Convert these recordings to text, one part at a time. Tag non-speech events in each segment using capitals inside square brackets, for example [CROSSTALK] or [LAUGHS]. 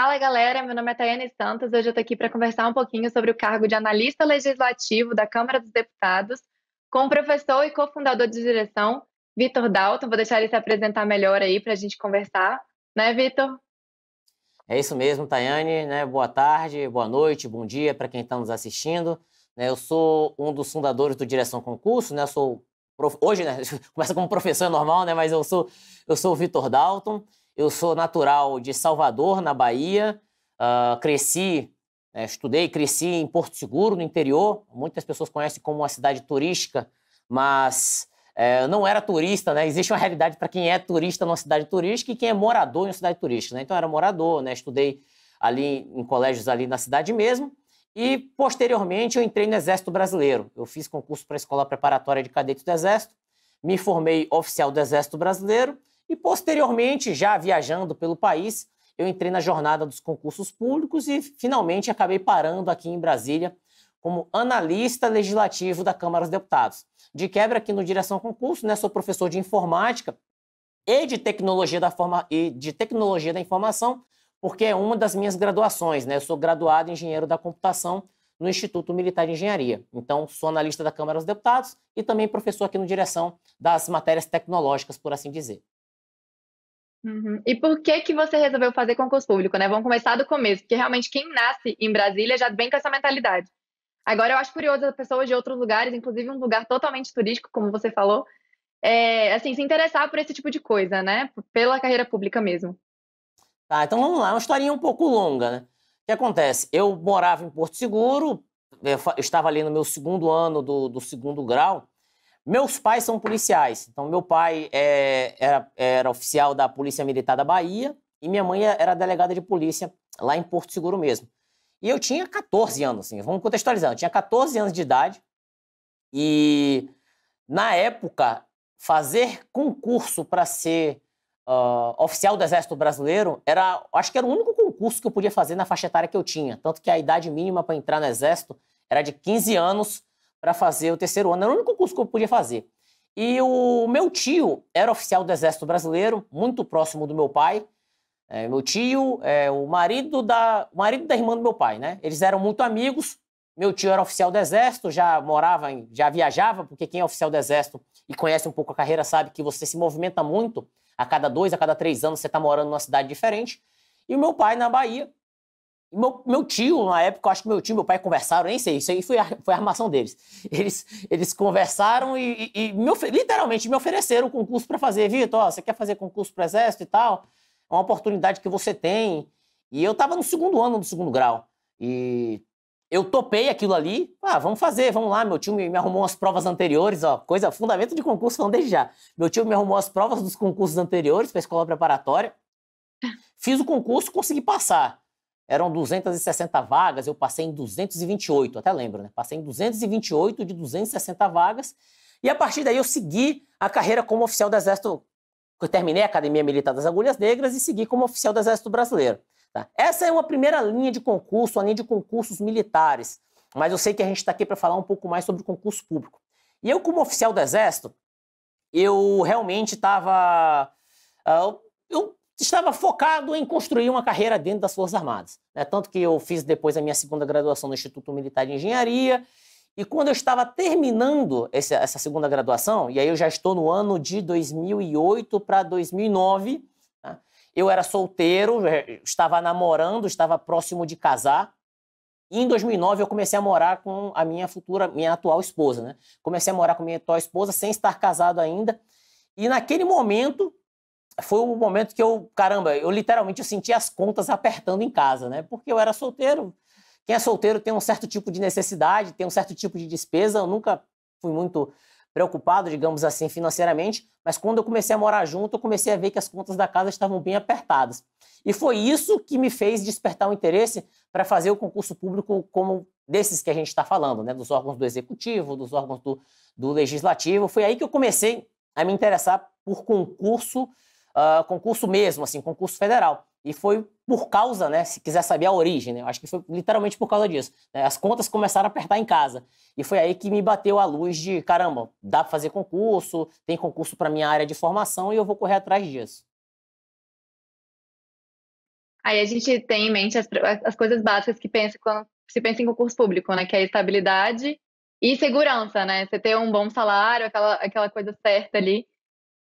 Fala galera, meu nome é Tayane Santos. Hoje eu estou aqui para conversar um pouquinho sobre o cargo de analista legislativo da Câmara dos Deputados com o professor e cofundador de direção, Vitor Dalton. Vou deixar ele se apresentar melhor aí para a gente conversar, né, Vitor? É isso mesmo, Tayane. Né? Boa tarde, boa noite, bom dia para quem está nos assistindo. Né? Eu sou um dos fundadores do Direção Concurso, né? Eu sou hoje, né? [LAUGHS] Começa como professor normal, né? Mas eu sou eu sou o Vitor Dalton. Eu sou natural de Salvador, na Bahia. Uh, cresci, né, estudei, cresci em Porto Seguro, no interior. Muitas pessoas conhecem como uma cidade turística, mas é, não era turista, né? Existe uma realidade para quem é turista numa cidade turística e quem é morador em uma cidade turística, né? Então, eu era morador, né? Estudei ali em colégios ali na cidade mesmo. E, posteriormente, eu entrei no Exército Brasileiro. Eu fiz concurso para a Escola Preparatória de Cadetes do Exército, me formei oficial do Exército Brasileiro e posteriormente, já viajando pelo país, eu entrei na jornada dos concursos públicos e finalmente acabei parando aqui em Brasília como analista legislativo da Câmara dos Deputados. De quebra aqui no Direção Concurso, né, sou professor de informática e de tecnologia da forma e de tecnologia da informação, porque é uma das minhas graduações, né? Eu sou graduado em engenheiro da computação no Instituto Militar de Engenharia. Então, sou analista da Câmara dos Deputados e também professor aqui no Direção das matérias tecnológicas, por assim dizer. Uhum. E por que que você resolveu fazer concurso público, né? Vamos começar do começo, porque realmente quem nasce em Brasília já vem com essa mentalidade. Agora eu acho curioso as pessoas de outros lugares, inclusive um lugar totalmente turístico, como você falou, é, assim se interessar por esse tipo de coisa, né? Pela carreira pública mesmo. Tá, então vamos lá, uma historinha um pouco longa, né? O que acontece? Eu morava em Porto Seguro, eu estava ali no meu segundo ano do, do segundo grau meus pais são policiais. Então, meu pai é, era, era oficial da Polícia Militar da Bahia e minha mãe era delegada de polícia lá em Porto Seguro mesmo. E eu tinha 14 anos, assim, vamos contextualizar. Eu tinha 14 anos de idade e, na época, fazer concurso para ser uh, oficial do Exército Brasileiro era, acho que era o único concurso que eu podia fazer na faixa etária que eu tinha. Tanto que a idade mínima para entrar no Exército era de 15 anos para fazer o terceiro ano. Era o único curso que eu podia fazer. E o meu tio era oficial do Exército Brasileiro, muito próximo do meu pai. É, meu tio, é, o marido da o marido da irmã do meu pai, né? Eles eram muito amigos. Meu tio era oficial do Exército, já morava, já viajava, porque quem é oficial do Exército e conhece um pouco a carreira sabe que você se movimenta muito. A cada dois, a cada três anos você está morando numa cidade diferente. E o meu pai na Bahia, meu, meu tio, na época, eu acho que meu tio e meu pai conversaram, nem sei, isso aí foi a, foi a armação deles. Eles, eles conversaram e, e, e literalmente me ofereceram o um concurso para fazer. Vitor, você quer fazer concurso para exército e tal? É uma oportunidade que você tem. E eu estava no segundo ano do segundo grau. E eu topei aquilo ali. Ah, vamos fazer, vamos lá. Meu tio me, me arrumou as provas anteriores, ó, coisa, fundamento de concurso falando desde já. Meu tio me arrumou as provas dos concursos anteriores para escola preparatória. Fiz o concurso, consegui passar eram 260 vagas, eu passei em 228, até lembro, né? Passei em 228 de 260 vagas. E a partir daí eu segui a carreira como oficial do Exército. Eu terminei a Academia Militar das Agulhas Negras e segui como oficial do Exército Brasileiro. Tá? Essa é uma primeira linha de concurso, a linha de concursos militares. Mas eu sei que a gente está aqui para falar um pouco mais sobre o concurso público. E eu, como oficial do Exército, eu realmente estava. Uh, ah, eu estava focado em construir uma carreira dentro das Forças Armadas. Né? Tanto que eu fiz depois a minha segunda graduação no Instituto Militar de Engenharia. E quando eu estava terminando essa, essa segunda graduação, e aí eu já estou no ano de 2008 para 2009, né? eu era solteiro, é, estava namorando, estava próximo de casar. E em 2009 eu comecei a morar com a minha futura, minha atual esposa, né? Comecei a morar com minha atual esposa sem estar casado ainda. E naquele momento foi o momento que eu, caramba, eu literalmente senti as contas apertando em casa, né? Porque eu era solteiro. Quem é solteiro tem um certo tipo de necessidade, tem um certo tipo de despesa. Eu nunca fui muito preocupado, digamos assim, financeiramente, mas quando eu comecei a morar junto, eu comecei a ver que as contas da casa estavam bem apertadas. E foi isso que me fez despertar o interesse para fazer o concurso público como desses que a gente está falando, né? dos órgãos do executivo, dos órgãos do, do legislativo. Foi aí que eu comecei a me interessar por concurso ah, concurso mesmo, assim, concurso federal. E foi por causa, né? Se quiser saber a origem, né? Acho que foi literalmente por causa disso. Né, as contas começaram a apertar em casa. E foi aí que me bateu a luz de: caramba, dá para fazer concurso, tem concurso para minha área de formação e eu vou correr atrás disso. Aí a gente tem em mente as, as coisas básicas que pensa quando se pensa em concurso público, né? Que é estabilidade e segurança, né? Você ter um bom salário, aquela, aquela coisa certa ali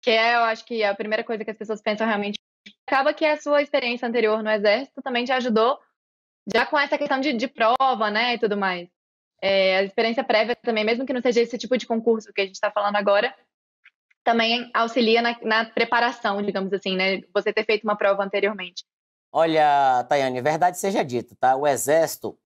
que é, eu acho que a primeira coisa que as pessoas pensam realmente. Acaba que a sua experiência anterior no exército também te ajudou já com essa questão de, de prova, né, e tudo mais. É, a experiência prévia também, mesmo que não seja esse tipo de concurso que a gente está falando agora, também auxilia na, na, preparação, digamos assim, né, você ter feito uma prova anteriormente. Olha, Tayane, verdade seja dita, tá? O Exército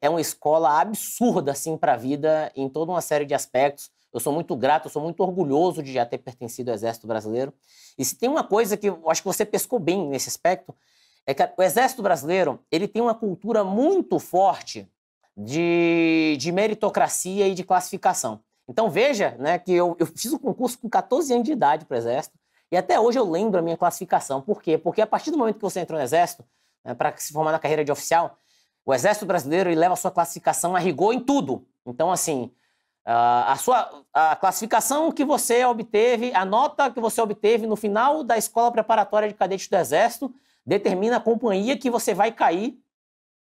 é uma escola absurda, assim, para a vida, em toda uma série de aspectos. Eu sou muito grato, eu sou muito orgulhoso de já ter pertencido ao Exército Brasileiro. E se tem uma coisa que eu acho que você pescou bem nesse aspecto, é que o Exército Brasileiro ele tem uma cultura muito forte de, de meritocracia e de classificação. Então veja né, que eu, eu fiz o um concurso com 14 anos de idade para o Exército e até hoje eu lembro a minha classificação. Por quê? Porque a partir do momento que você entrou no Exército, né, para se formar na carreira de oficial, o Exército Brasileiro ele leva a sua classificação a rigor em tudo. Então, assim, ah, a sua a classificação que você obteve, a nota que você obteve no final da escola preparatória de cadete do Exército, determina a companhia que você vai cair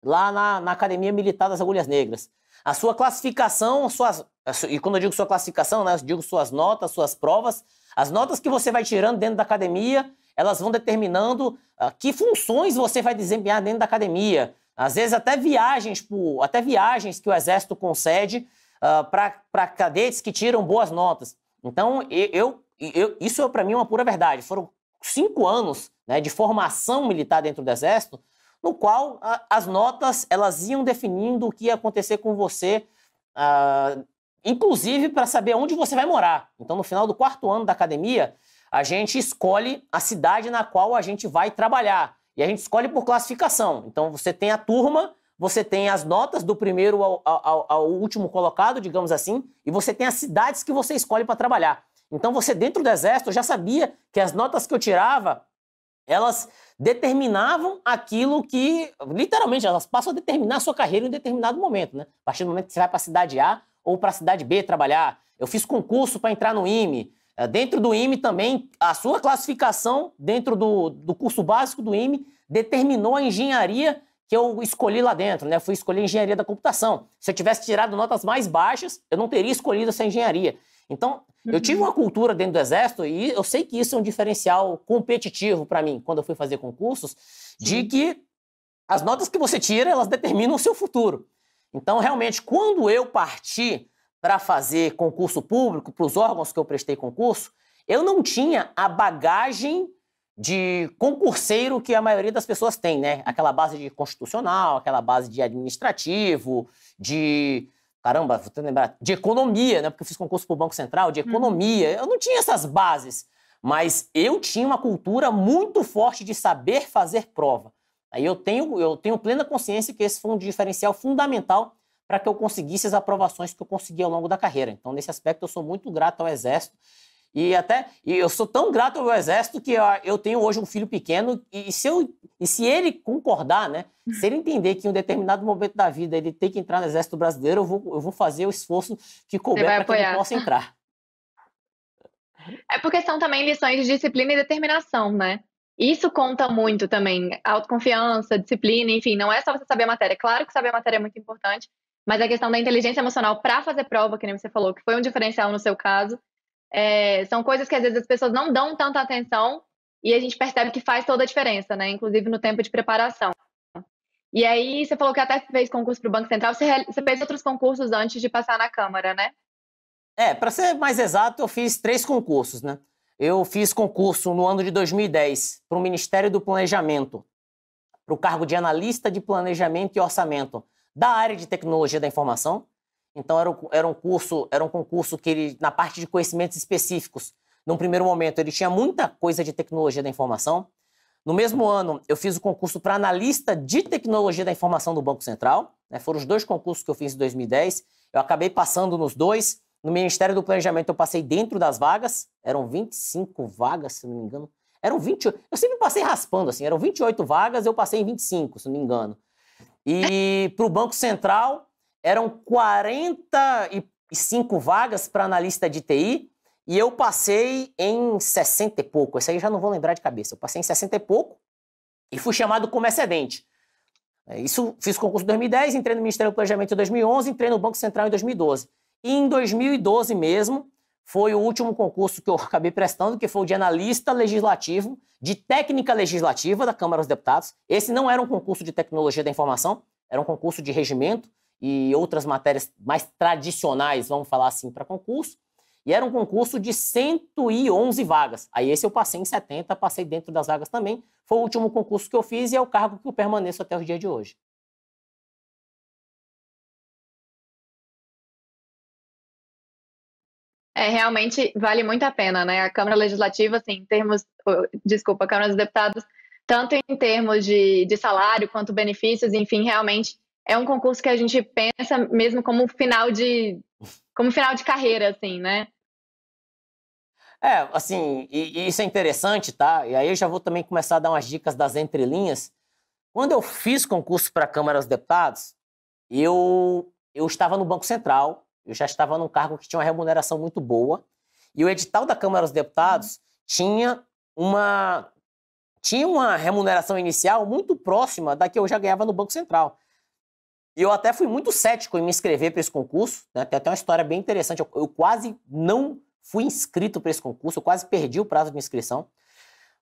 lá na, na Academia Militar das Agulhas Negras. A sua classificação, suas, e quando eu digo sua classificação, né, eu digo suas notas, suas provas, as notas que você vai tirando dentro da academia, elas vão determinando uh, que funções você vai desempenhar dentro da academia. Às vezes até viagens, por, até viagens que o exército concede ah, para cadetes que tiram boas notas. Então, eu, eu isso é para mim é uma pura verdade. Foram cinco anos né, de formação militar dentro do Exército, no qual a, as notas elas iam definindo o que ia acontecer com você, uh, inclusive para saber onde você vai morar. Então, no final do quarto ano da academia, a gente escolhe a cidade na qual a gente vai trabalhar. E a gente escolhe por classificação. Então, você tem a turma você tem as notas do primeiro ao, ao, ao último colocado, digamos assim, e você tem as cidades que você escolhe para trabalhar. Então você dentro do exército já sabia que as notas que eu tirava, elas determinavam aquilo que literalmente elas passam a determinar a sua carreira em um determinado momento, né? A partir do momento que você vai para a cidade A ou para a cidade B trabalhar. Eu fiz concurso para entrar no IME. É, dentro do IME também, a sua classificação dentro do, do curso básico do IME determinou a engenharia que eu escolhi lá dentro, né? Fui escolher engenharia da computação. Se eu tivesse tirado notas mais baixas, eu não teria escolhido essa engenharia. Então, eu tive uhum. uma cultura dentro do Exército e eu sei que isso é um diferencial competitivo para mim, quando eu fui fazer concursos, de que as notas que você tira, elas determinam o seu futuro. Então, realmente, quando eu parti para fazer concurso público, para os órgãos que eu prestei concurso, eu não tinha a bagagem de concurseiro que a maioria das pessoas tem, né? Aquela base de constitucional, aquela base de administrativo, de. Caramba, vou tentar lembrar. De economia, né? Porque eu fiz concurso para o Banco Central, de uhum. economia. Eu não tinha essas bases, mas eu tinha uma cultura muito forte de saber fazer prova. Aí eu tenho, eu tenho plena consciência que esse foi um diferencial fundamental para que eu conseguisse as aprovações que eu consegui ao longo da carreira. Então, nesse aspecto, eu sou muito grato ao Exército e até e eu sou tão grato ao exército que eu tenho hoje um filho pequeno e, e se eu e se ele concordar, né, uhum. se ele entender que em um determinado momento da vida ele tem que entrar no exército brasileiro, eu vou, eu vou fazer o esforço que couber para que ele possa entrar. [LAUGHS] [LAUGHS] É porque são também lições de disciplina e determinação, né? Isso conta muito também, autoconfiança, disciplina, enfim, não é só você saber a matéria. Claro que saber a matéria é muito importante, mas a questão da inteligência emocional para fazer prova, que nem você falou, que foi um diferencial no seu caso, é, são coisas que às vezes as pessoas não dão tanta atenção e a gente percebe que faz toda a diferença, né? Inclusive no tempo de preparação. E aí você falou que até fez concurso para o Banco Central, você, você fez outros concursos antes de passar na Câmara, né? É, para ser mais exato, eu fiz três concursos, né? Eu fiz concurso no ano de 2010 para o Ministério do Planejamento, para o cargo de analista de planejamento e orçamento da área de tecnologia da informação. Então era, era um curso, era um concurso que ele na parte de conhecimentos específicos, num primeiro momento ele tinha muita coisa de tecnologia da informação. No mesmo ano, eu fiz o concurso para analista de tecnologia da informação do Banco Central. Né? Foram os dois concursos que eu fiz em 2010. Eu acabei passando nos dois. No Ministério do Planejamento, eu passei dentro das vagas. Eram 25 vagas, se não me engano. Eram 20. Eu sempre passei raspando, assim. Eram 28 vagas, eu passei em 25, se não me engano. E para o Banco Central, eram 45 vagas para analista de TI e eu passei em 60 e pouco. Isso aí já não vou lembrar de cabeça. Eu passei em 60 e pouco e fui chamado como excedente. É, isso fiz concurso em 2010, entrei no Ministério do Planejamento em 2011, entrei no Banco Central em 2012. E em 2012 mesmo, foi o último concurso que eu [LAUGHS] acabei prestando, que foi o de analista legislativo, de técnica legislativa da Câmara dos Deputados. Esse não era um concurso de tecnologia da informação, era um concurso de regimento, e outras matérias mais tradicionais, vamos falar assim, para concurso. E era um concurso de 111 vagas. Aí esse eu passei em 70, passei dentro das vagas também. Foi o último concurso que eu fiz e é o cargo que eu permaneço até o dia de hoje. É, realmente vale muito a pena, né? A Câmara Legislativa, assim, em termos. Desculpa, a Câmara dos Deputados, tanto em termos de, de salário quanto benefícios, enfim, realmente é um concurso que a gente pensa mesmo como final de como final de carreira, assim, né? É, assim, e, e, isso é interessante, tá? E aí eu já vou também começar a dar umas dicas das entrelinhas. Quando eu fiz concurso para a Câmara dos Deputados, eu, eu estava no Banco Central, eu já estava num cargo que tinha uma remuneração muito boa, e o edital da Câmara dos Deputados uhum. tinha uma tinha uma remuneração inicial muito próxima da que eu já ganhava no Banco Central. E eu até fui muito cético em me inscrever para esse concurso. Né? Tem até uma história bem interessante. Eu, eu quase não fui inscrito para esse concurso, eu quase perdi o prazo de inscrição.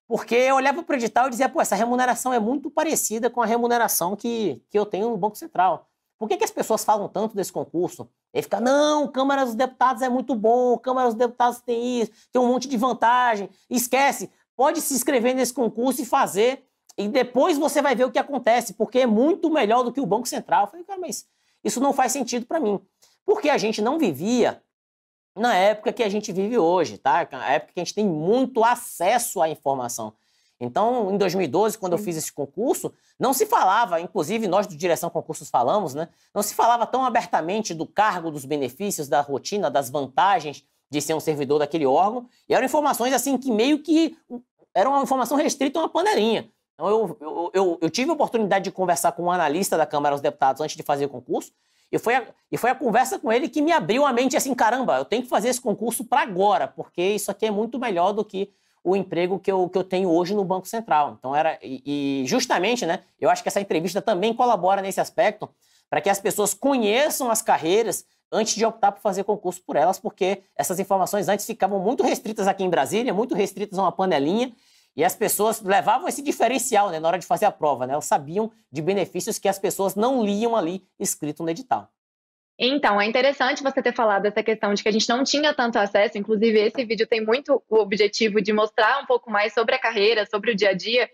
Porque eu olhava para o edital e dizia, pô, essa remuneração é muito parecida com a remuneração que, que eu tenho no Banco Central. Por que, que as pessoas falam tanto desse concurso? Ele fica, não, Câmara dos Deputados é muito bom, Câmara dos Deputados tem isso, tem um monte de vantagem. Esquece, pode se inscrever nesse concurso e fazer e depois você vai ver o que acontece, porque é muito melhor do que o Banco Central. Eu falei, cara, mas isso não faz sentido para mim. Porque a gente não vivia na época que a gente vive hoje, tá? É a época que a gente tem muito acesso à informação. Então, em 2012, quando eu fiz esse concurso, não se falava, inclusive nós do Direção Concursos falamos, né? Não se falava tão abertamente do cargo, dos benefícios, da rotina, das vantagens de ser um servidor daquele órgão. E eram informações assim que meio que hum, era uma informação restrita a uma panelinha. Então, eu, eu, eu, eu, tive a oportunidade de conversar com um analista da Câmara dos Deputados antes de fazer o concurso, e foi, a, e foi a conversa com ele que me abriu a mente assim: caramba, eu tenho que fazer esse concurso para agora, porque isso aqui é muito melhor do que o emprego que eu, que eu tenho hoje no Banco Central. Então, era. E, e justamente, né, eu acho que essa entrevista também colabora nesse aspecto, para que as pessoas conheçam as carreiras antes de optar por fazer concurso por elas, porque essas informações antes ficavam muito restritas aqui em Brasília, muito restritas a uma panelinha, e as pessoas levavam esse diferencial né, na hora de fazer a prova, né? Elas sabiam de benefícios que as pessoas não liam ali escrito no edital. Então, é interessante você ter falado essa questão de que a gente não tinha tanto acesso, inclusive esse vídeo tem muito o objetivo de mostrar um pouco mais sobre a carreira, sobre o dia a dia,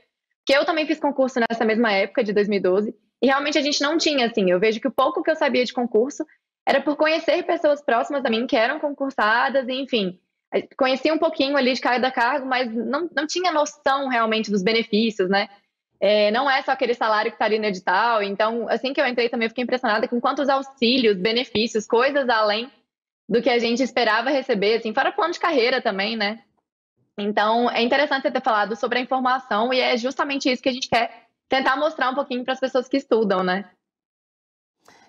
que eu também fiz concurso nessa mesma época de 2012, e realmente a gente não tinha assim. Eu vejo que o pouco que eu sabia de concurso era por conhecer pessoas próximas a mim que eram concursadas, enfim, é, conhecia um pouquinho ali de cada cargo, mas não, não tinha noção realmente dos benefícios, né? É, não é só aquele salário que está ali no edital. Então, assim que eu entrei também, eu fiquei impressionada com quantos auxílios, benefícios, coisas além do que a gente esperava receber, assim, fora plano de carreira também, né? Então, é interessante você ter falado sobre a informação e é justamente isso que a gente quer tentar mostrar um pouquinho para as pessoas que estudam, né?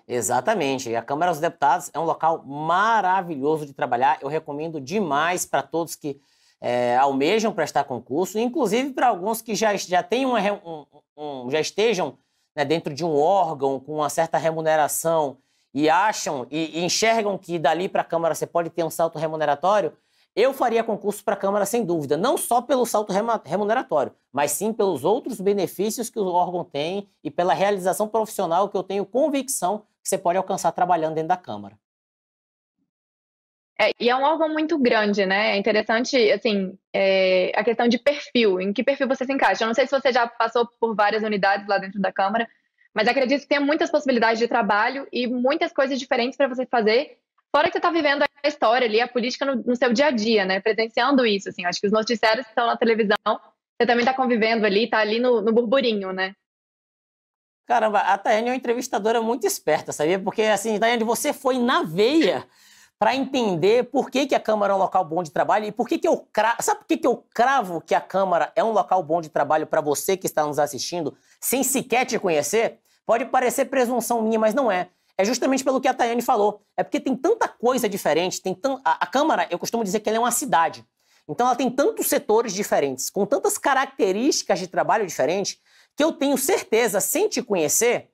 Exatamente. A Câmara dos Deputados é um local maravilhoso de trabalhar. Eu recomendo demais para todos que é, almejam prestar concurso, inclusive para alguns que já, já têm uma, um, um, já estejam né, dentro de um órgão com uma certa remuneração e acham e, e enxergam que dali para a Câmara você pode ter um salto remuneratório. Eu faria concurso para a Câmara sem dúvida, não só pelo salto remuneratório, mas sim pelos outros benefícios que o órgão tem e pela realização profissional que eu tenho convicção que você pode alcançar trabalhando dentro da Câmara. É, e é um órgão muito grande, né? É interessante, assim, é, a questão de perfil, em que perfil você se encaixa. Eu não sei se você já passou por várias unidades lá dentro da Câmara, mas acredito que tem muitas possibilidades de trabalho e muitas coisas diferentes para você fazer, fora que você está vivendo a história ali, a política no, no, seu dia a dia, né? Presenciando isso, assim. Acho que os noticiários que estão na televisão, você também está convivendo ali, está ali no, no burburinho, né? Caramba, a Tayane é uma entrevistadora muito esperta, sabia? Porque, assim, Tayane, você foi na veia para entender por que, que a Câmara é um local bom de trabalho e por que, que eu cravo. Sabe por que, que eu cravo que a Câmara é um local bom de trabalho para você que está nos assistindo, sem sequer te conhecer? Pode parecer presunção minha, mas não é é justamente pelo que a Tayane falou. É porque tem tanta coisa diferente, tem tão... a, a Câmara, eu costumo dizer que ela é uma cidade. Então ela tem tantos setores diferentes, com tantas características de trabalho diferentes, que eu tenho certeza, sem te conhecer,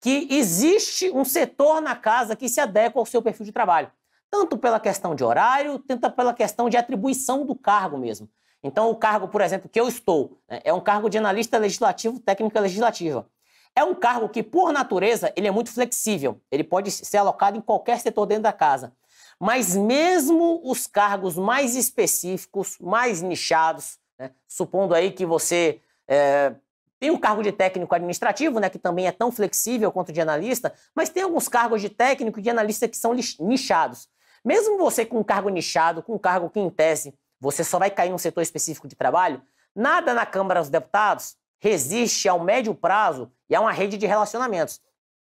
que existe um setor na casa que se adequa ao seu perfil de trabalho. Tanto pela questão de horário, tanto pela questão de atribuição do cargo mesmo. Então, o cargo, por exemplo, que eu estou, né, é um cargo de analista legislativo, técnica legislativa. É um cargo que, por natureza, ele é muito flexível. Ele pode ser alocado em qualquer setor dentro da casa. Mas mesmo os cargos mais específicos, mais nichados, né? supondo aí que você é, tem o um cargo de técnico administrativo, né, que também é tão flexível quanto de analista, mas tem alguns cargos de técnico e de analista que são nichados. Mesmo você com um cargo nichado, com um cargo que, em tese, você só vai cair num setor específico de trabalho, nada na Câmara dos Deputados resiste ao médio prazo e é uma rede de relacionamentos.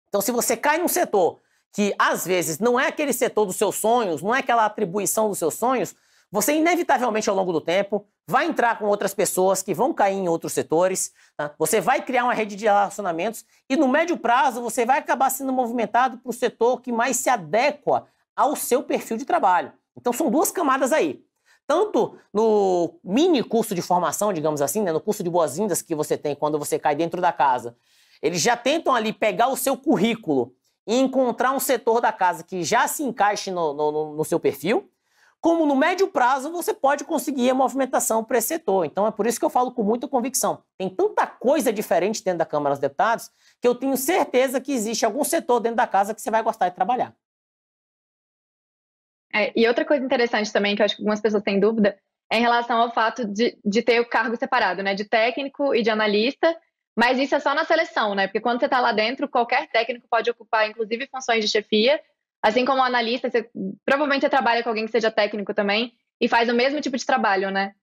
Então, se você cai num setor que às vezes não é aquele setor dos seus sonhos, não é aquela atribuição dos seus sonhos, você inevitavelmente ao longo do tempo vai entrar com outras pessoas que vão cair em outros setores, tá? você vai criar uma rede de relacionamentos e no médio prazo você vai acabar sendo movimentado para o setor que mais se adequa ao seu perfil de trabalho. Então são duas camadas aí. Tanto no mini curso de formação, digamos assim, né? no curso de boas-vindas que você tem quando você cai dentro da casa, eles já tentam ali pegar o seu currículo e encontrar um setor da casa que já se encaixe no, no, no seu perfil, como no médio prazo você pode conseguir a movimentação para esse setor. Então é por isso que eu falo com muita convicção. Tem tanta coisa diferente dentro da Câmara dos Deputados que eu tenho certeza que existe algum setor dentro da casa que você vai gostar de trabalhar. É, e outra coisa interessante também, que eu acho que algumas pessoas têm dúvida, é em relação ao fato de, de ter o cargo separado, né? De técnico e de analista. Mas isso é só na seleção, né? Porque quando você está lá dentro, qualquer técnico pode ocupar, inclusive, funções de chefia. Assim como analista, você, provavelmente você trabalha com alguém que seja técnico também e faz o mesmo tipo de trabalho, né?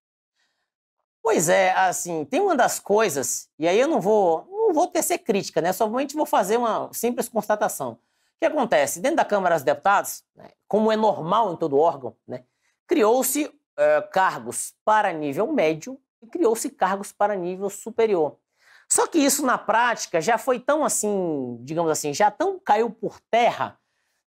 Pois é, assim, tem uma das coisas, e aí eu não vou, não vou tecer crítica, né? Somente vou fazer uma simples constatação. O que acontece? Dentro da Câmara dos Deputados, né, como é normal em todo órgão, né, criou-se uh, cargos para nível médio e criou-se cargos para nível superior. Só que isso na prática já foi tão assim, digamos assim, já tão caiu por terra,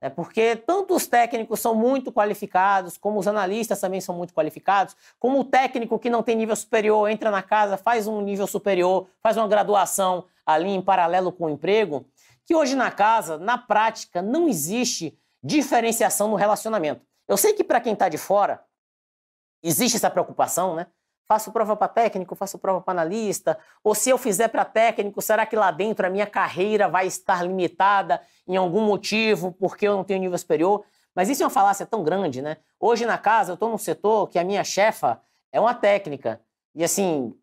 né? porque tanto os técnicos são muito qualificados, como os analistas também são muito qualificados, como o técnico que não tem nível superior entra na casa, faz um nível superior, faz uma graduação ali em paralelo com o emprego, que hoje na casa, na prática, não existe diferenciação no relacionamento. Eu sei que para quem está de fora existe essa preocupação, né? faço prova para técnico, faço prova para analista, ou se eu fizer para técnico, será que lá dentro a minha carreira vai estar limitada em algum motivo, porque eu não tenho nível superior? Mas isso é uma falácia tão grande, né? Hoje na casa eu estou num setor que a minha chefa é uma técnica. E assim,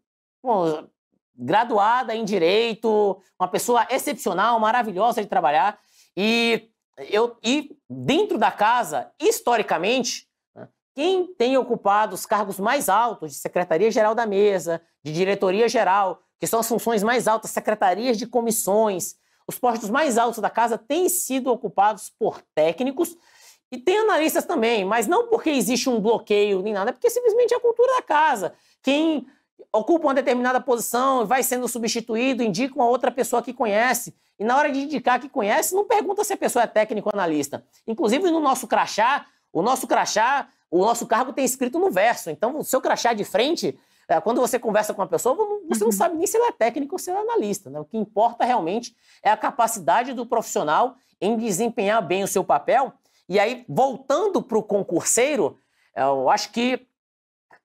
bom, graduada em direito, uma pessoa excepcional, maravilhosa de trabalhar. E eu e dentro da casa, historicamente, quem tem ocupado os cargos mais altos de Secretaria-Geral da Mesa, de Diretoria-Geral, que são as funções mais altas, secretarias de comissões, os postos mais altos da casa têm sido ocupados por técnicos e tem analistas também, mas não porque existe um bloqueio nem nada, é porque simplesmente é a cultura da casa. Quem ocupa uma determinada posição e vai sendo substituído, indica uma outra pessoa que conhece. E na hora de indicar que conhece, não pergunta se a pessoa é técnico ou analista. Inclusive no nosso crachá, o nosso crachá, o nosso cargo tem escrito no verso. Então, o seu crachá de frente, é, quando você conversa com uma pessoa, você não uhum. sabe nem se ela é técnica ou se ela é analista. Né? O que importa realmente é a capacidade do profissional em desempenhar bem o seu papel. E aí, voltando para o concurseiro, é, eu acho que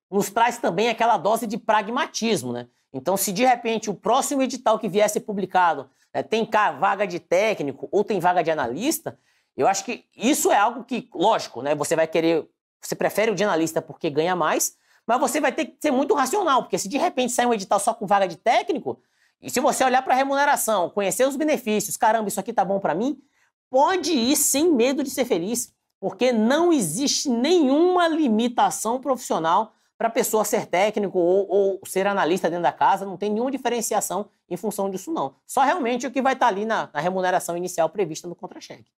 nos traz também aquela dose de pragmatismo. Né? Então, se de repente o próximo edital que vier a ser publicado né, tem vaga de técnico ou tem vaga de analista, eu acho que isso é algo que, lógico, né, você vai querer você prefere o de analista porque ganha mais, mas você vai ter que ser muito racional, porque se de repente sair um edital só com vaga de técnico, e se você olhar para a remuneração, conhecer os benefícios, caramba, isso aqui tá bom para mim, pode ir sem medo de ser feliz, porque não existe nenhuma limitação profissional para a pessoa ser técnico ou, ou, ser analista dentro da casa, não tem nenhuma diferenciação em função disso, não. Só realmente o que vai estar tá ali na, na remuneração inicial prevista no contra-cheque.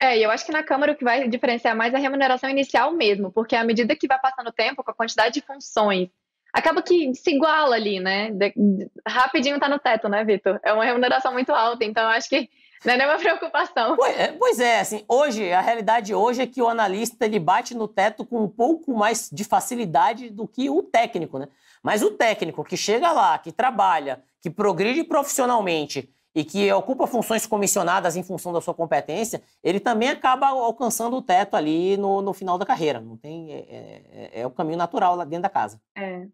É, e eu acho que na Câmara o que vai diferenciar mais é a remuneração inicial mesmo, porque à medida que vai passando o tempo, com a quantidade de funções, acaba que se iguala ali, né? De, de, rapidinho tá no teto, né, Vitor? É uma remuneração muito alta, então eu acho que [LAUGHS] não é nenhuma preocupação. É, pois é, assim, hoje, a realidade hoje é que o analista ele bate no teto com um pouco mais de facilidade do que o técnico, né? Mas o técnico que chega lá, que trabalha, que progride profissionalmente e que ocupa funções comissionadas em função da sua competência, ele também acaba alcançando o teto ali no, no final da carreira. Não tem é, é, é, é o caminho natural lá dentro da casa. É.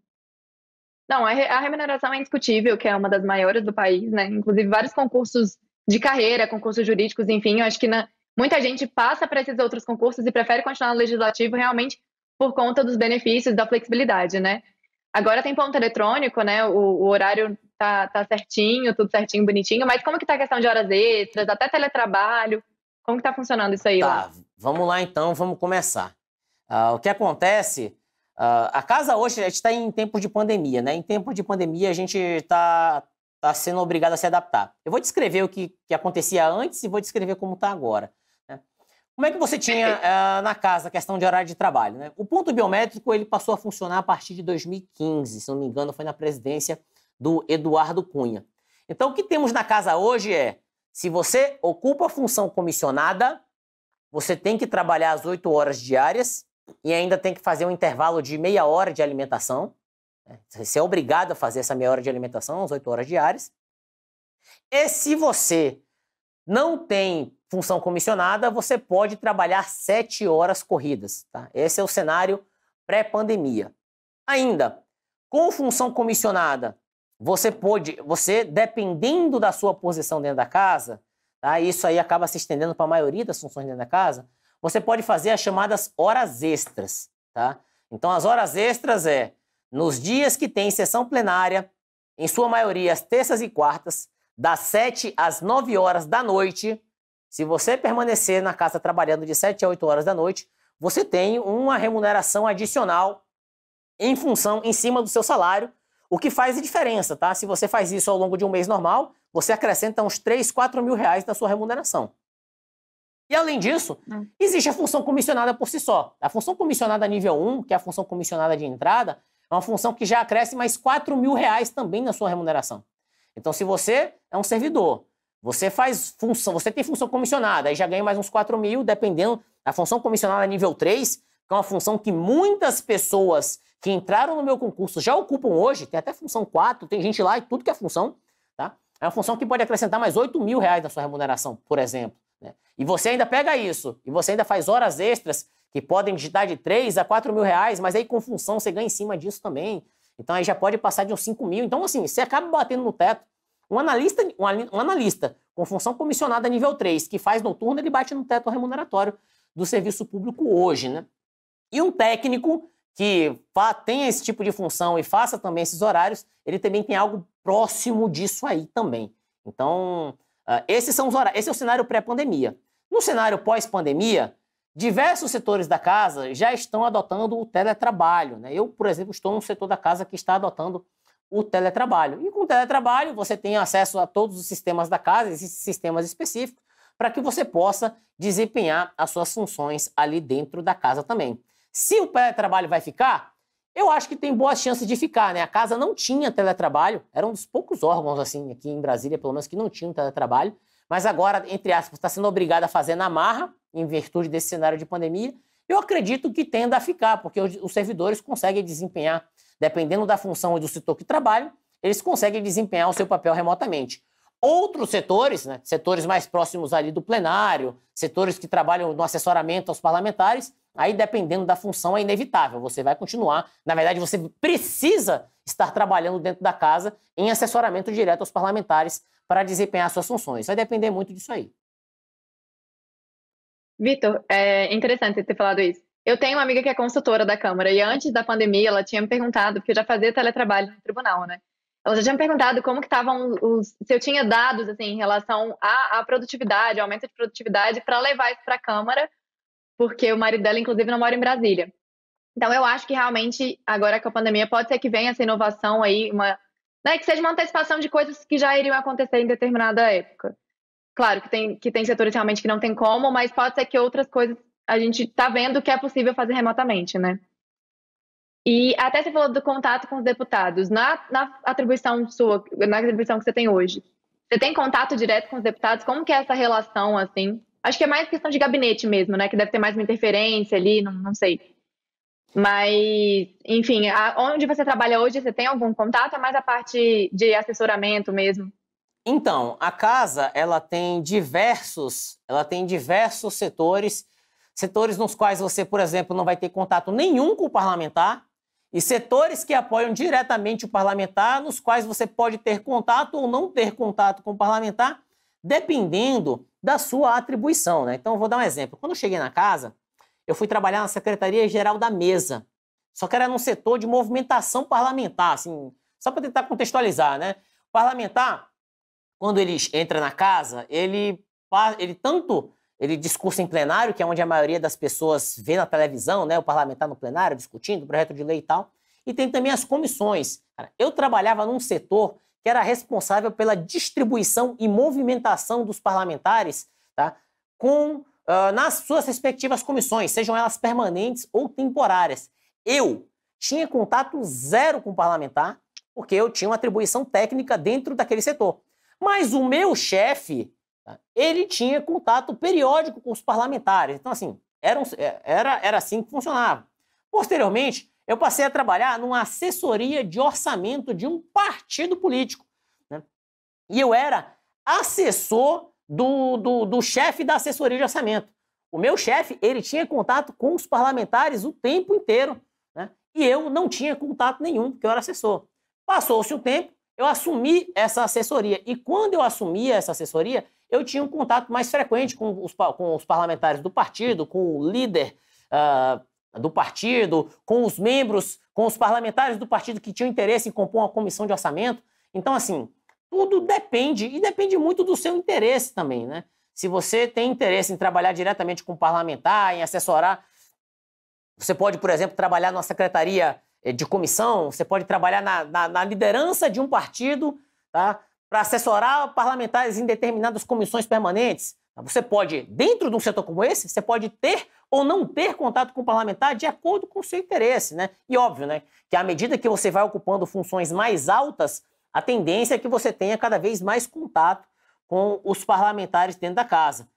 Não, a remuneração é indiscutível, que é uma das maiores do país, né? Inclusive vários concursos de carreira, concursos jurídicos, enfim, eu acho que na, muita gente passa para esses outros concursos e prefere continuar no legislativo realmente por conta dos benefícios da flexibilidade, né? Agora tem ponto eletrônico, né? O, o horário tá, tá certinho, tudo certinho, bonitinho, mas como que tá a questão de horas extras, até teletrabalho? Como que tá funcionando isso aí tá, lá? Vamos lá então, vamos começar. Uh, o que acontece? Uh, a casa hoje a gente está em tempo de pandemia, né? Em tempo de pandemia a gente está tá sendo obrigado a se adaptar. Eu vou descrever o que, que acontecia antes e vou descrever como está agora. Né? Como é que você tinha uh, na casa a questão de horário de trabalho? Né? O ponto biométrico ele passou a funcionar a partir de 2015, se não me engano, foi na presidência do Eduardo Cunha. Então, o que temos na casa hoje é: se você ocupa a função comissionada, você tem que trabalhar as 8 horas diárias e ainda tem que fazer um intervalo de meia hora de alimentação. Né? Você é obrigado a fazer essa meia hora de alimentação, as 8 horas diárias. E se você não tem função comissionada, você pode trabalhar 7 horas corridas. Tá? Esse é o cenário pré-pandemia. Ainda, com função comissionada, você pode, você dependendo da sua posição dentro da casa, tá? isso aí acaba se estendendo para a maioria das funções dentro da casa, você pode fazer as chamadas horas extras. Tá? Então, as horas extras é nos dias que tem sessão plenária, em sua maioria as terças e quartas, das 7 às 9 horas da noite. Se você permanecer na casa trabalhando de 7 a 8 horas da noite, você tem uma remuneração adicional em função, em cima do seu salário, o que faz diferença, tá? Se você faz isso ao longo de um mês normal, você acrescenta uns 3, 4 mil reais na sua remuneração. E além disso, hum. existe a função comissionada por si só. A função comissionada nível 1, que é a função comissionada de entrada, é uma função que já acresce mais 4 mil reais também na sua remuneração. Então, se você é um servidor, você faz função, você tem função comissionada, aí já ganha mais uns 4 mil, dependendo da função comissionada nível 3, que é uma função que muitas pessoas que entraram no meu concurso já ocupam hoje, tem até função 4, tem gente lá e tudo que é função, tá? É uma função que pode acrescentar mais 8 mil reais na sua remuneração, por exemplo. Né? E você ainda pega isso, e você ainda faz horas extras que podem digitar de 3 a 4 mil reais, mas aí com função você ganha em cima disso também. Então aí já pode passar de uns 5 mil. Então, assim, você acaba batendo no teto. Um analista, um analista com função comissionada nível 3, que faz noturno, ele bate no teto remuneratório do serviço público hoje, né? E um técnico que tenha esse tipo de função e faça também esses horários, ele também tem algo próximo disso aí também. Então, uh, esses são os horários. Esse é o cenário pré-pandemia. No cenário pós-pandemia, diversos setores da casa já estão adotando o teletrabalho. Né? Eu, por exemplo, estou num setor da casa que está adotando o teletrabalho. E com o teletrabalho, você tem acesso a todos os sistemas da casa, esses sistemas específicos, para que você possa desempenhar as suas funções ali dentro da casa também. Se o teletrabalho vai ficar, eu acho que tem boas chances de ficar, né? A casa não tinha teletrabalho, era um dos poucos órgãos, assim, aqui em Brasília, pelo menos, que não tinha um teletrabalho, mas agora, entre aspas, está sendo obrigada a fazer na marra, em virtude desse cenário de pandemia. Eu acredito que tenda a ficar, porque os servidores conseguem desempenhar, dependendo da função e do setor que trabalham, eles conseguem desempenhar o seu papel remotamente outros setores, né, setores mais próximos ali do plenário, setores que trabalham no assessoramento aos parlamentares, aí dependendo da função é inevitável, você vai continuar. Na verdade, você precisa estar trabalhando dentro da casa em assessoramento direto aos parlamentares para desempenhar suas funções. Vai depender muito disso aí. Vitor, é interessante você ter falado isso. Eu tenho uma amiga que é consultora da Câmara e antes da pandemia ela tinha me perguntado, porque eu já fazia teletrabalho no tribunal, né? Ela já tinha perguntado como que estavam os, se eu tinha dados assim em relação à, à produtividade, aumento de produtividade para levar isso para a Câmara, porque o marido dela inclusive não mora em Brasília. Então eu acho que realmente agora com a pandemia pode ser que venha essa inovação aí, uma né, que seja uma antecipação de coisas que já iriam acontecer em determinada época. Claro que tem que tem setores realmente que não tem como, mas pode ser que outras coisas a gente está vendo que é possível fazer remotamente, né? E até você falou do contato com os deputados. Na, na atribuição sua, na atribuição que você tem hoje, você tem contato direto com os deputados? Como que é essa relação, assim? Acho que é mais questão de gabinete mesmo, né? Que deve ter mais uma interferência ali, não, não sei. Mas, enfim, a, onde você trabalha hoje, você tem algum contato? É mais a parte de assessoramento mesmo? Então, a casa, ela tem diversos, ela tem diversos setores, setores nos quais você, por exemplo, não vai ter contato nenhum com o parlamentar, e setores que apoiam diretamente o parlamentar, nos quais você pode ter contato ou não ter contato com o parlamentar, dependendo da sua atribuição. Né? Então, eu vou dar um exemplo. Quando eu cheguei na casa, eu fui trabalhar na Secretaria-Geral da Mesa, só que era num setor de movimentação parlamentar, assim, só para tentar contextualizar. Né? O parlamentar, quando ele entra na casa, ele, ele tanto ele discursa em plenário, que é onde a maioria das pessoas vê na televisão, né, o parlamentar no plenário discutindo projeto de lei e tal. E tem também as comissões. Eu trabalhava num setor que era responsável pela distribuição e movimentação dos parlamentares, tá? Com uh, nas suas respectivas comissões, sejam elas permanentes ou temporárias. Eu tinha contato zero com o parlamentar, porque eu tinha uma atribuição técnica dentro daquele setor. Mas o meu chefe Tá? Ele tinha contato periódico com os parlamentares. Então, assim, era, um, é, era, era assim que funcionava. Posteriormente, eu passei a trabalhar numa assessoria de orçamento de um partido político. Né? E eu era assessor do, do, do chefe da assessoria de orçamento. O meu chefe, ele tinha contato com os parlamentares o tempo inteiro. Né? E eu não tinha contato nenhum, porque eu era assessor. Passou-se um tempo, eu assumi essa assessoria. E quando eu assumi essa assessoria, eu tinha um contato mais frequente com os, com os parlamentares do partido, com o líder uh, do partido, com os membros, com os parlamentares do partido que tinham interesse em compor uma comissão de orçamento. Então, assim, tudo depende, e depende muito do seu interesse também, né? Se você tem interesse em trabalhar diretamente com o parlamentar, em assessorar, você pode, por exemplo, trabalhar numa secretaria eh, de comissão, você pode trabalhar na, na, na liderança de um partido, tá? para assessorar parlamentares em determinadas comissões permanentes. Você pode, dentro de um setor como esse, você pode ter ou não ter contato com o parlamentar de acordo com o seu interesse, né? E óbvio, né, que à medida que você vai ocupando funções mais altas, a tendência é que você tenha cada vez mais contato com os parlamentares dentro da casa.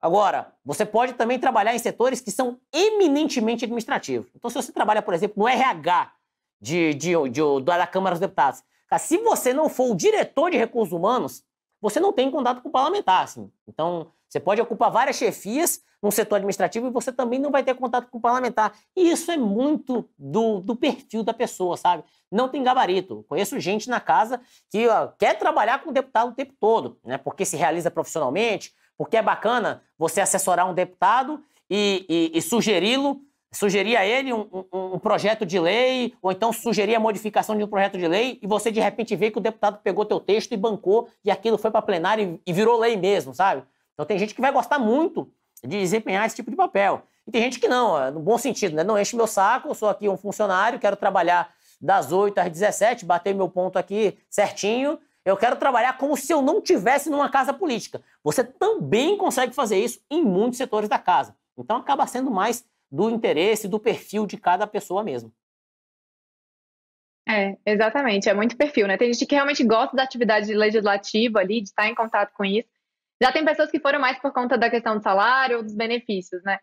Agora, você pode também trabalhar em setores que são eminentemente administrativos. Então, se você trabalha, por exemplo, no RH de, de, de, da Câmara dos Deputados, Cara, se você não for o diretor de recursos humanos, você não tem contato com o parlamentar, assim. Então, você pode ocupar várias chefias no setor administrativo e você também não vai ter contato com o parlamentar. E isso é muito do, do perfil da pessoa, sabe? Não tem gabarito. Conheço gente na casa que ó, quer trabalhar com o deputado o tempo todo, né? Porque se realiza profissionalmente, porque é bacana você assessorar um deputado e, e, e sugeri-lo sugerir a ele um, um, um, projeto de lei, ou então sugerir a modificação de um projeto de lei, e você de repente vê que o deputado pegou teu texto e bancou, e aquilo foi para plenário e, e virou lei mesmo, sabe? Então tem gente que vai gostar muito de desempenhar esse tipo de papel. E tem gente que não, é, no bom sentido, né? Não enche meu saco, eu sou aqui um funcionário, quero trabalhar das 8 às 17, bater meu ponto aqui certinho. Eu quero trabalhar como se eu não tivesse numa casa política. Você também consegue fazer isso em muitos setores da casa. Então acaba sendo mais do interesse, do perfil de cada pessoa mesmo. É, exatamente, é muito perfil, né? Tem gente que realmente gosta da atividade legislativa ali, de estar em contato com isso. Já tem pessoas que foram mais por conta da questão do salário ou dos benefícios, né?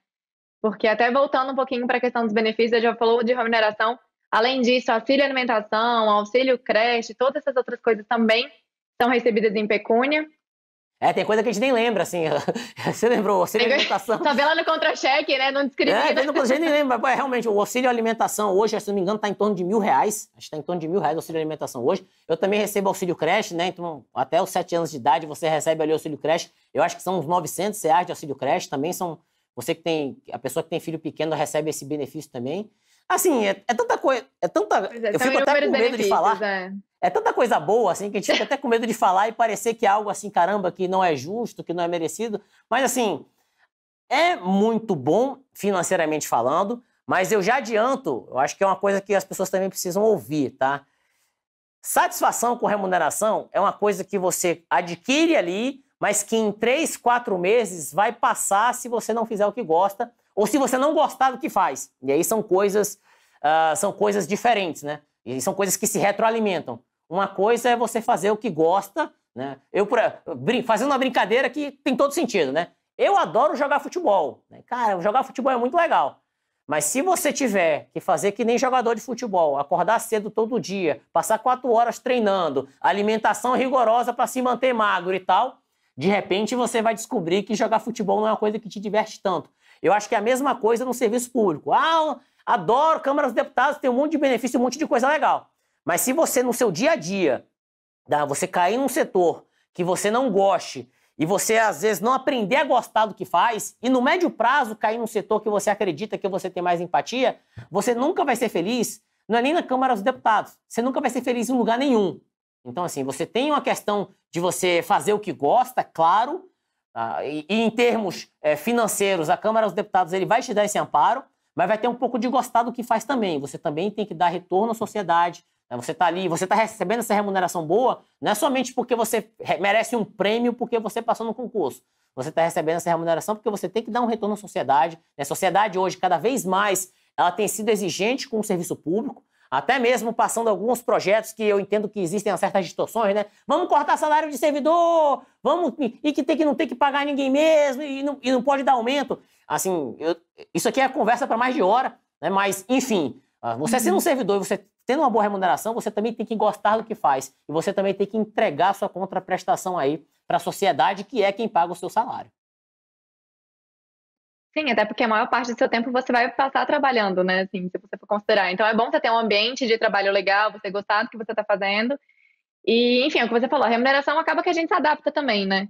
Porque até voltando um pouquinho para a questão dos benefícios, já falou de remuneração, além disso, auxílio alimentação, auxílio creche, todas essas outras coisas também são recebidas em pecúnia. É, tem coisa que a gente nem lembra, assim. [LAUGHS] você lembrou, auxílio é alimentação. lá no contra-cheque, né? Não discrimina. É, a gente nem lembra. Mas, é, realmente, o auxílio alimentação hoje, se não me engano, está em torno de mil reais. Acho que está em torno de mil reais o auxílio alimentação hoje. Eu também recebo auxílio creche, né? Então, até os sete anos de idade, você recebe ali o auxílio creche. Eu acho que são uns 900 reais de auxílio creche. Também são... Você que tem... A pessoa que tem filho pequeno recebe esse benefício também. Assim, é, é tanta coisa... É tanta... É, eu fico até com medo de falar. É é tanta coisa boa, assim, que a gente fica até com medo de falar e parecer que é algo assim, caramba, que não é justo, que não é merecido. Mas, assim, é muito bom financeiramente falando, mas eu já adianto, eu acho que é uma coisa que as pessoas também precisam ouvir, tá? Satisfação com remuneração é uma coisa que você adquire ali, mas que em três, quatro meses vai passar se você não fizer o que gosta ou se você não gostar do que faz. E aí são coisas, uh, são coisas diferentes, né? E são coisas que se retroalimentam. Uma coisa é você fazer o que gosta, né? Eu, pra, fazendo uma brincadeira que tem todo sentido, né? Eu adoro jogar futebol. Né? Cara, jogar futebol é muito legal. Mas se você tiver que fazer que nem jogador de futebol, acordar cedo todo dia, passar quatro horas treinando, alimentação rigorosa para se manter magro e tal, de repente você vai descobrir que jogar futebol não é uma coisa que te diverte tanto. Eu acho que é a mesma coisa no serviço público. Ah, adoro Câmara dos Deputados, tem um monte de benefício, um monte de coisa legal. Mas se você no seu dia a dia, tá? você cair num setor que você não goste e você às vezes não aprender a gostar do que faz e no médio prazo cair num setor que você acredita que você tem mais empatia, você nunca vai ser feliz, não é nem na Câmara dos Deputados. Você nunca vai ser feliz em lugar nenhum. Então assim, você tem uma questão de você fazer o que gosta, claro, tá? e, e, em termos é, financeiros, a Câmara dos Deputados ele vai te dar esse amparo, mas vai ter um pouco de gostar do que faz também. Você também tem que dar retorno à sociedade, né? Você está ali, você está recebendo essa remuneração boa, não é somente porque você merece um prêmio porque você passou no concurso. Você está recebendo essa remuneração porque você tem que dar um retorno à sociedade. Né? A sociedade hoje, cada vez mais, ela tem sido exigente com o serviço público, até mesmo passando alguns projetos que eu entendo que existem certas distorções, né? Vamos cortar salário de servidor, vamos e que tem que não tem que pagar ninguém mesmo e não, e não pode dar aumento. Assim, eu, isso aqui é conversa para mais de hora, né? Mas enfim, ah, você sendo um uhum. servidor, você tendo uma boa remuneração, você também tem que gostar do que faz. E você também tem que entregar sua contraprestação aí para a sociedade, que é quem paga o seu salário. Sim, até porque a maior parte do seu tempo você vai passar trabalhando, né? Assim, se você for considerar. Então é bom você ter um ambiente de trabalho legal, você gostar do que você está fazendo. E, enfim, é o que você falou, a remuneração acaba que a gente se adapta também, né?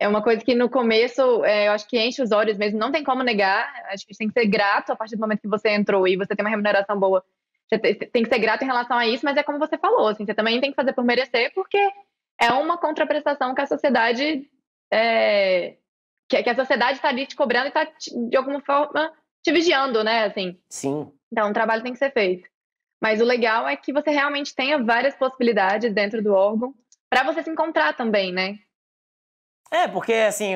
é uma coisa que no começo é, eu acho que enche os olhos mesmo, não tem como negar. Acho que tem que ser grato a partir do momento que você entrou e você tem uma remuneração boa. Você tem que ser grato em relação a isso, mas é como você falou, assim, você também tem que fazer por merecer, porque é uma contraprestação que a sociedade é, que, a sociedade está ali te cobrando e está de alguma forma te vigiando, né? Assim. Sim. Então, o um trabalho tem que ser feito. Mas o legal é que você realmente tenha várias possibilidades dentro do órgão para você se encontrar também, né? É, porque assim,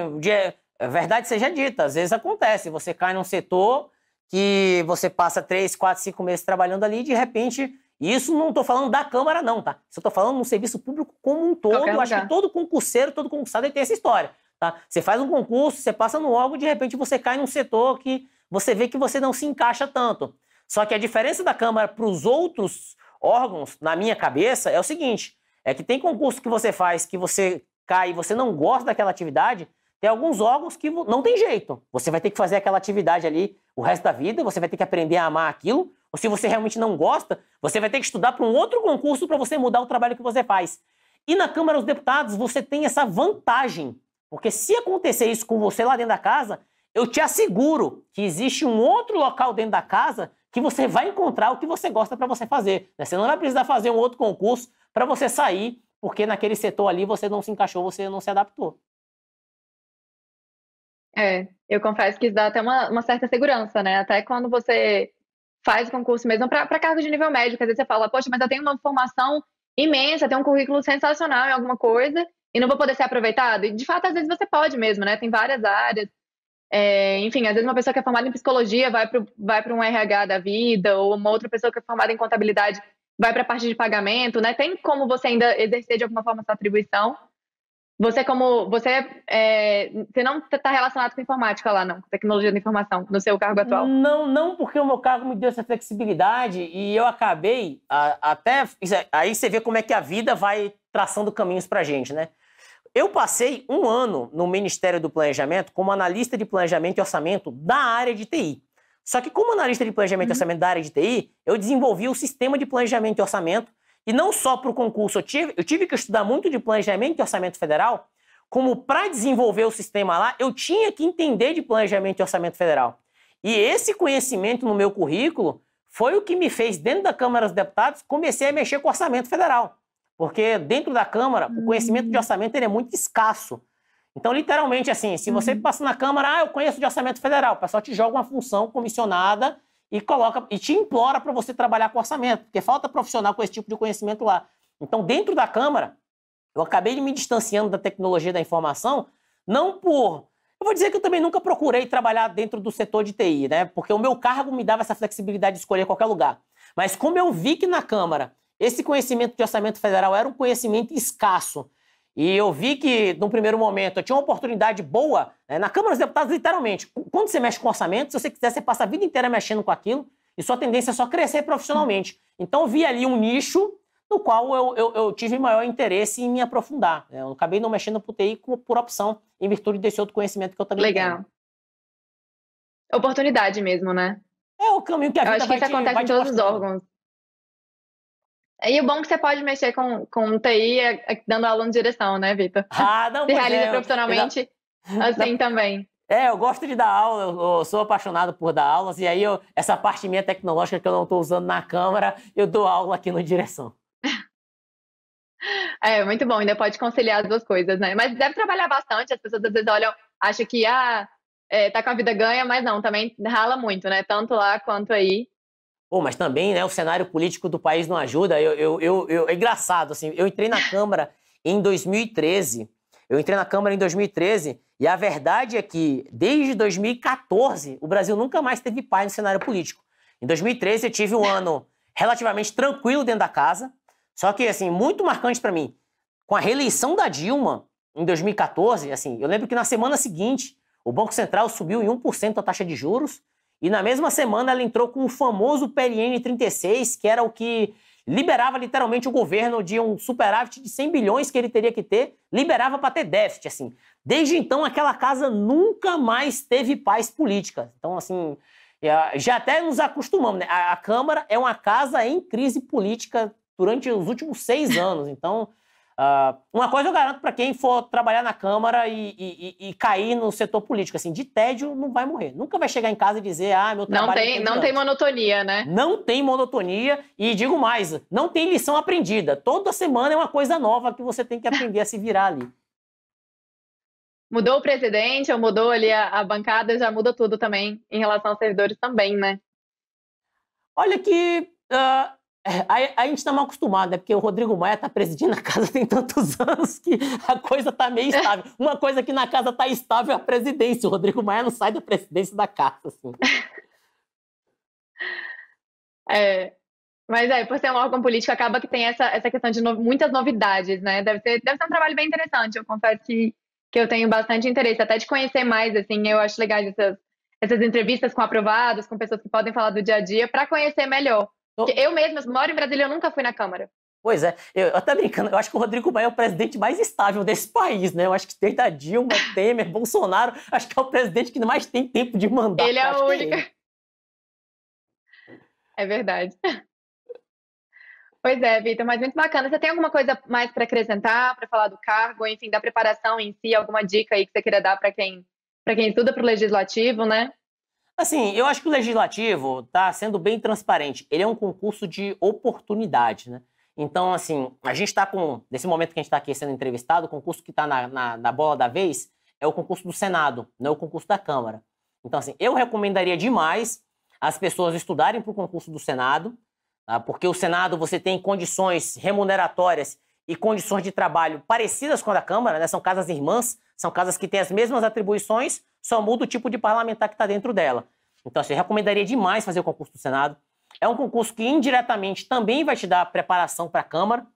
a verdade seja dita, às vezes acontece, você cai num setor que você passa três, quatro, cinco meses trabalhando ali e de repente. Isso não estou falando da Câmara, não, tá? Isso eu tô falando no serviço público como um todo. Eu acho que todo concurseiro, todo concursado tem essa história. Tá? Você faz um concurso, você passa no órgão, de repente você cai num setor que você vê que você não se encaixa tanto. Só que a diferença da Câmara para os outros órgãos, na minha cabeça, é o seguinte: é que tem concurso que você faz que você cai e você não gosta daquela atividade, tem alguns órgãos que não tem jeito. Você vai ter que fazer aquela atividade ali o resto da vida, você vai ter que aprender a amar aquilo. Ou se você realmente não gosta, você vai ter que estudar para um outro concurso para você mudar o trabalho que você faz. E na Câmara dos Deputados você tem essa vantagem, porque se acontecer isso com você lá dentro da casa, eu te asseguro que existe um outro local dentro da casa que você vai encontrar o que você gosta para você fazer. Né? Você não vai precisar fazer um outro concurso para você sair porque naquele setor ali você não se encaixou, você não se adaptou. É, eu confesso que isso dá até uma, uma certa segurança, né? Até quando você faz o concurso mesmo para cargo de nível médio, que às vezes você fala, poxa, mas eu tenho uma formação imensa, tenho um currículo sensacional em alguma coisa e não vou poder ser aproveitado. E de fato, às vezes você pode mesmo, né? Tem várias áreas. É, enfim, às vezes uma pessoa que é formada em psicologia vai para vai um RH da vida, ou uma outra pessoa que é formada em contabilidade vai para a parte de pagamento, né? Tem como você ainda exercer de alguma forma essa atribuição? Você como você é, você não está tá relacionado com informática lá não, tecnologia da informação no seu cargo atual? Não, não porque o meu cargo me deu essa flexibilidade e eu acabei a, até é, aí você vê como é que a vida vai traçando caminhos para gente, né? Eu passei um ano no Ministério do Planejamento como analista de planejamento e orçamento da área de TI. Só que como analista de planejamento uhum. e orçamento da área de TI, eu desenvolvi o sistema de planejamento e orçamento e não só para o concurso, eu tive, eu tive que estudar muito de planejamento e orçamento federal, como para desenvolver o sistema lá, eu tinha que entender de planejamento e orçamento federal. E esse conhecimento no meu currículo foi o que me fez, dentro da Câmara dos Deputados, comecei a mexer com orçamento federal. Porque dentro da Câmara, uhum. o conhecimento de hum. orçamento é muito escasso. Então, literalmente, assim, se você uhum. passa na Câmara, ah, eu conheço de orçamento federal, o pessoal te joga uma função comissionada e coloca e te implora para você trabalhar com orçamento, porque falta profissional com esse tipo de conhecimento lá. Então, dentro da Câmara, eu acabei me distanciando da tecnologia da informação, não por. Eu vou dizer que eu também nunca procurei trabalhar dentro do setor de TI, né? Porque o meu cargo me dava essa flexibilidade de escolher qualquer lugar. Mas como eu vi que na Câmara esse conhecimento de orçamento federal era um conhecimento escasso e eu vi que, num primeiro momento, eu tinha uma oportunidade boa né, na Câmara dos Deputados, literalmente. Quando você mexe com orçamento, se você quiser, você passa a vida inteira mexendo com aquilo e sua tendência é só crescer profissionalmente. Então, eu vi ali um nicho no qual eu, eu, eu tive maior interesse em me aprofundar. Né. Eu acabei não mexendo para o TI por opção, em virtude desse outro conhecimento que eu também Legal. tenho. Legal. Oportunidade mesmo, né? É o caminho que a vida eu acho que isso acontece em todos os órgãos. E o bom é que você pode mexer com, com TI é, é dando aula de direção, né, Vitor? Ah, não, Se é, realiza é, profissionalmente dá... assim dá... também. É, eu gosto de dar aula, eu, eu sou apaixonado por dar aulas, e aí eu, essa parte minha tecnológica que eu não estou usando na câmera, eu dou aula aqui no direção. [LAUGHS] é, muito bom, ainda pode conciliar as duas coisas, né? Mas deve trabalhar bastante, as pessoas às vezes olham, acham que ah, é, tá com a vida ganha, mas não, também rala muito, né? Tanto lá quanto aí. Pô, mas também, né, o cenário político do país não ajuda. Eu, eu, eu, eu, é engraçado, assim, eu entrei na Câmara em 2013. Eu entrei na Câmara em 2013 e a verdade é que, desde 2014, o Brasil nunca mais teve paz no cenário político. Em 2013, eu tive um ano relativamente tranquilo dentro da casa, só que, assim, muito marcante para mim. Com a reeleição da Dilma, em 2014, assim, eu lembro que na semana seguinte, o Banco Central subiu em 1% a taxa de juros e na mesma semana ela entrou com o famoso PLN 36, que era o que liberava literalmente o governo de um superávit de 100 bilhões que ele teria que ter, liberava para ter déficit, assim. Desde então aquela casa nunca mais teve paz política. Então assim, já até nos acostumamos, né? A, a Câmara é uma casa em crise política durante os últimos seis anos. Então Uh, uma coisa eu garanto para quem for trabalhar na Câmara e, e, e, cair no setor político, assim, de tédio não vai morrer. Nunca vai chegar em casa e dizer, ah, meu trabalho... É não tem, não tem monotonia, né? Não tem monotonia e digo mais, não tem lição aprendida. Toda semana é uma coisa nova que você tem que aprender a se virar ali. Mudou o presidente, ou mudou ali a, a bancada, já muda tudo também, em relação aos servidores também, né? Olha que... Uh é, a, a, gente está mal acostumado, é Porque o Rodrigo Maia está presidindo a casa [LAUGHS] tem tantos anos que a coisa está meio estável. [LAUGHS] Uma coisa é que na casa está estável é a presidência. O Rodrigo Maia não sai da presidência da casa, assim. [LAUGHS] É, mas é, por ser um órgão político, acaba que tem essa, essa questão de no, muitas novidades, né? Deve ser, deve ser um trabalho bem interessante. Eu confesso que, que eu tenho bastante interesse, até de conhecer mais, assim, eu acho legais essas, essas entrevistas com aprovados, com pessoas que podem falar do dia a dia, para conhecer melhor eu mesma moro em Brasília, eu nunca fui na Câmara. Pois é, eu até brincando, eu acho que o Rodrigo Maia é o presidente mais estável desse país, né? Eu acho que desde a Dilma, [LAUGHS] Temer, Bolsonaro, acho que é o presidente que mais tem tempo de mandar. Ele é a é única. É, é verdade. Pois é, Vitor, mas muito bacana. Você tem alguma coisa mais para acrescentar, para falar do cargo, enfim, da preparação em si, alguma dica aí que você queira dar para quem, quem estuda para o legislativo, né? Assim, eu acho que o legislativo está sendo bem transparente. Ele é um concurso de oportunidade, né? Então, assim, a gente está com. Nesse momento que a gente está aqui sendo entrevistado, o concurso que está na, na, na, bola da vez é o concurso do Senado, não é o concurso da Câmara. Então, assim, eu recomendaria demais as pessoas estudarem para o concurso do Senado, tá? porque o Senado você tem condições remuneratórias e condições de trabalho parecidas com a da Câmara, né? são casas irmãs, são casas que têm as mesmas atribuições, só muda o tipo de parlamentar que está dentro dela. Então, assim, eu recomendaria demais fazer o concurso do Senado. É um concurso que indiretamente também vai te dar preparação para a Câmara,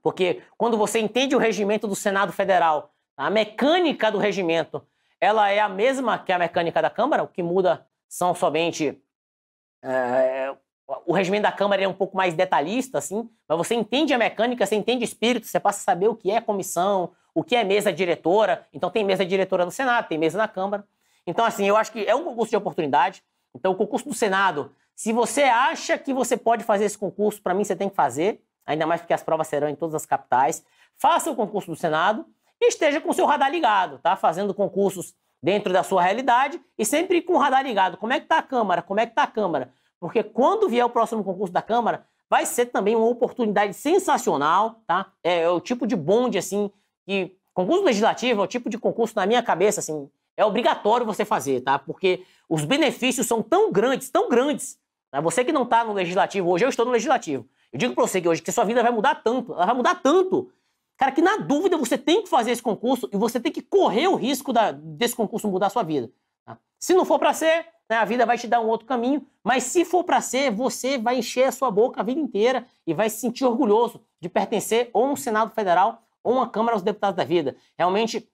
porque quando você entende o regimento do Senado Federal, a mecânica do regimento, ela é a mesma que a mecânica da Câmara, o que muda são somente é, o regimento da Câmara é um pouco mais detalhista, assim, mas você entende a mecânica, você entende o espírito, você passa a saber o que é comissão, o que é mesa diretora. Então, tem mesa diretora no Senado, tem mesa na Câmara. Então, assim, eu acho que é um concurso de oportunidade. Então, o concurso do Senado, se você acha que você pode fazer esse concurso, para mim você tem que fazer, ainda mais porque as provas serão em todas as capitais. Faça o concurso do Senado e esteja com o seu radar ligado, tá? Fazendo concursos dentro da sua realidade e sempre com o radar ligado. Como é que tá a Câmara? Como é que tá a Câmara? porque quando vier o próximo concurso da Câmara, vai ser também uma oportunidade sensacional, tá? É, é o tipo de bonde, assim, que concurso legislativo é o tipo de concurso, na minha cabeça, assim, é obrigatório você fazer, tá? Porque os benefícios são tão grandes, tão grandes. Tá? Você que não está no legislativo, hoje eu estou no legislativo. Eu digo para você que hoje que sua vida vai mudar tanto, ela vai mudar tanto, cara, que na dúvida você tem que fazer esse concurso e você tem que correr o risco da, desse concurso mudar a sua vida. Tá? Se não for para ser, né? a vida vai te dar um outro caminho, mas se for para ser, você vai encher a sua boca a vida inteira e vai se sentir orgulhoso de pertencer ou a um Senado Federal ou uma Câmara dos Deputados da Vida. Realmente,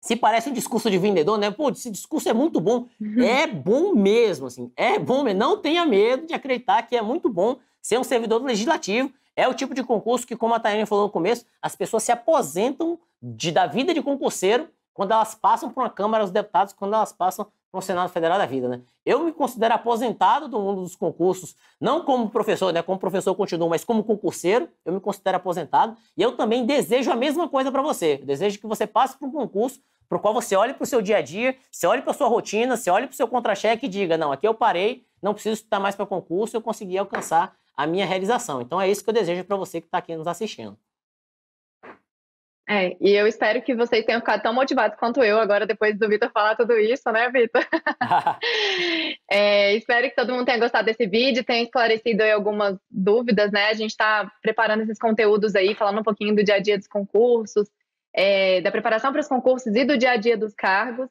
se parece um discurso de vendedor, né? Pô, esse discurso é muito bom. Uhum. É bom mesmo, assim. É bom mesmo. Não tenha medo de acreditar que é muito bom ser um servidor do legislativo. É o tipo de concurso que, como a Tayane falou no começo, as pessoas se aposentam de, da vida de concurseiro quando elas passam por uma Câmara dos Deputados, quando elas passam para Senado Federal da vida, né? Eu me considero aposentado do mundo dos concursos, não como professor, né? Como professor continuo, mas como concurseiro, eu me considero aposentado. E eu também desejo a mesma coisa para você. Eu desejo que você passe por um concurso para o qual você olhe para o seu dia a dia, você olhe para a sua rotina, você olhe para o seu contra-cheque e diga: não, aqui eu parei, não preciso estar mais para concurso, eu consegui alcançar a minha realização. Então é isso que eu desejo para você que está aqui nos assistindo. É, e eu espero que vocês tenham ficado tão motivados quanto eu agora, depois do Vitor falar tudo isso, né, Vitor? [LAUGHS] é, espero que todo mundo tenha gostado desse vídeo, tenha esclarecido aí algumas dúvidas, né? A gente está preparando esses conteúdos aí, falando um pouquinho do dia a dia dos concursos, é, da preparação para os concursos e do dia a dia dos cargos,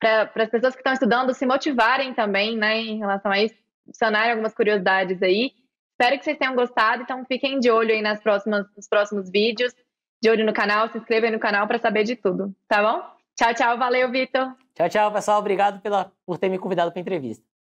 para as pessoas que estão estudando se motivarem também, né, em relação a isso, sanarem algumas curiosidades aí. Espero que vocês tenham gostado, então fiquem de olho aí nas próximas, nos próximos vídeos de olho no canal, se inscreva no canal para saber de tudo, tá bom? Tchau, tchau, valeu, Vitor. Tchau, tchau, pessoal. Obrigado pela, por ter me convidado para a entrevista.